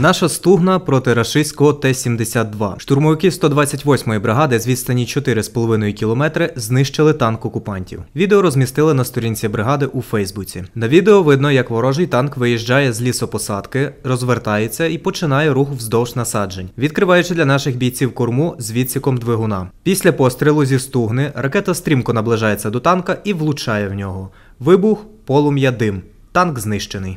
Наша стугна проти рашистського Т-72. Штурмовики 128-ї бригади з відстані 4,5 кілометри знищили танк окупантів. Відео розмістили на сторінці бригади у Фейсбуці. На відео видно, як ворожий танк виїжджає з лісопосадки, розвертається і починає рух вздовж насаджень, відкриваючи для наших бійців корму з відсіком двигуна. Після пострілу зі стугни ракета стрімко наближається до танка і влучає в нього. Вибух, полум'я дим. Танк знищений.